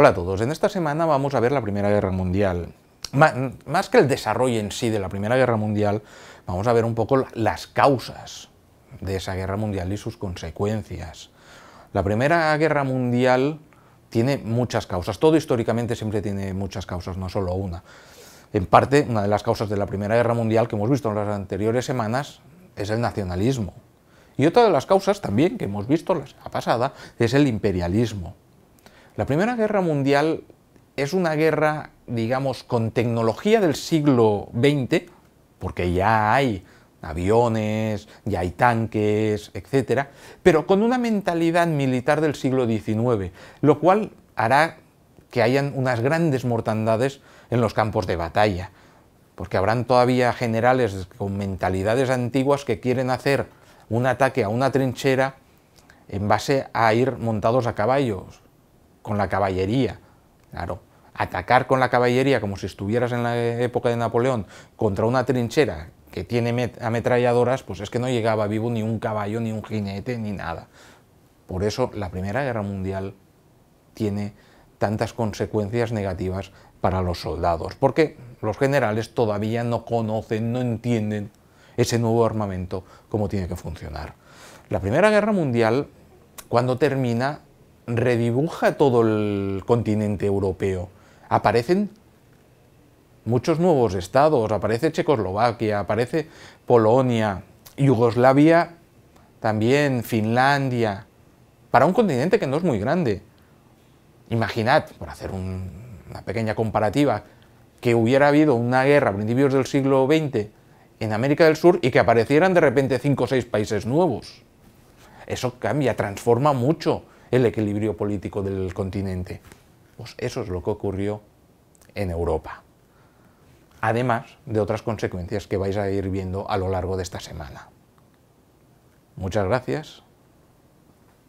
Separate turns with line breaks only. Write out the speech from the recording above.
Hola a todos, en esta semana vamos a ver la Primera Guerra Mundial. más que el desarrollo en sí de la Primera Guerra Mundial, vamos a ver un poco las causas de esa guerra mundial y sus consecuencias. La Primera Guerra Mundial tiene muchas causas, todo históricamente siempre tiene muchas causas, no solo una. En parte, una de las causas de la Primera Guerra Mundial que hemos visto en las anteriores semanas es el nacionalismo. Y otra de las causas también que hemos visto la pasada es el imperialismo. La Primera Guerra Mundial es una guerra, digamos, con tecnología del siglo XX, porque ya hay aviones, ya hay tanques, etc., pero con una mentalidad militar del siglo XIX, lo cual hará que hayan unas grandes mortandades en los campos de batalla, porque habrán todavía generales con mentalidades antiguas que quieren hacer un ataque a una trinchera en base a ir montados a caballos, con la caballería. Claro, atacar con la caballería como si estuvieras en la época de Napoleón contra una trinchera que tiene ametralladoras, pues es que no llegaba vivo ni un caballo, ni un jinete, ni nada. Por eso la Primera Guerra Mundial tiene tantas consecuencias negativas para los soldados, porque los generales todavía no conocen, no entienden ese nuevo armamento, cómo tiene que funcionar. La Primera Guerra Mundial, cuando termina, redibuja todo el continente europeo. Aparecen muchos nuevos estados, aparece Checoslovaquia, aparece Polonia, Yugoslavia, también Finlandia, para un continente que no es muy grande. Imaginad, por hacer una pequeña comparativa, que hubiera habido una guerra a principios del siglo XX en América del Sur y que aparecieran de repente cinco o seis países nuevos. Eso cambia, transforma mucho el equilibrio político del continente. Pues eso es lo que ocurrió en Europa. Además de otras consecuencias que vais a ir viendo a lo largo de esta semana. Muchas gracias.